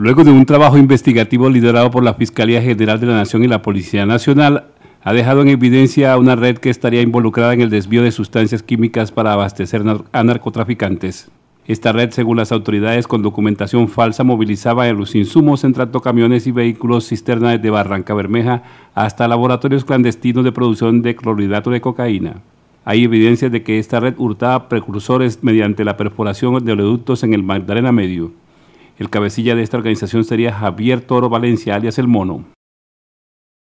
Luego de un trabajo investigativo liderado por la Fiscalía General de la Nación y la Policía Nacional, ha dejado en evidencia una red que estaría involucrada en el desvío de sustancias químicas para abastecer a narcotraficantes. Esta red, según las autoridades, con documentación falsa movilizaba los insumos en camiones y vehículos cisterna desde Barranca Bermeja hasta laboratorios clandestinos de producción de clorhidrato de cocaína. Hay evidencias de que esta red hurtaba precursores mediante la perforación de oleoductos en el Magdalena Medio. El cabecilla de esta organización sería Javier Toro Valencia, alias El Mono.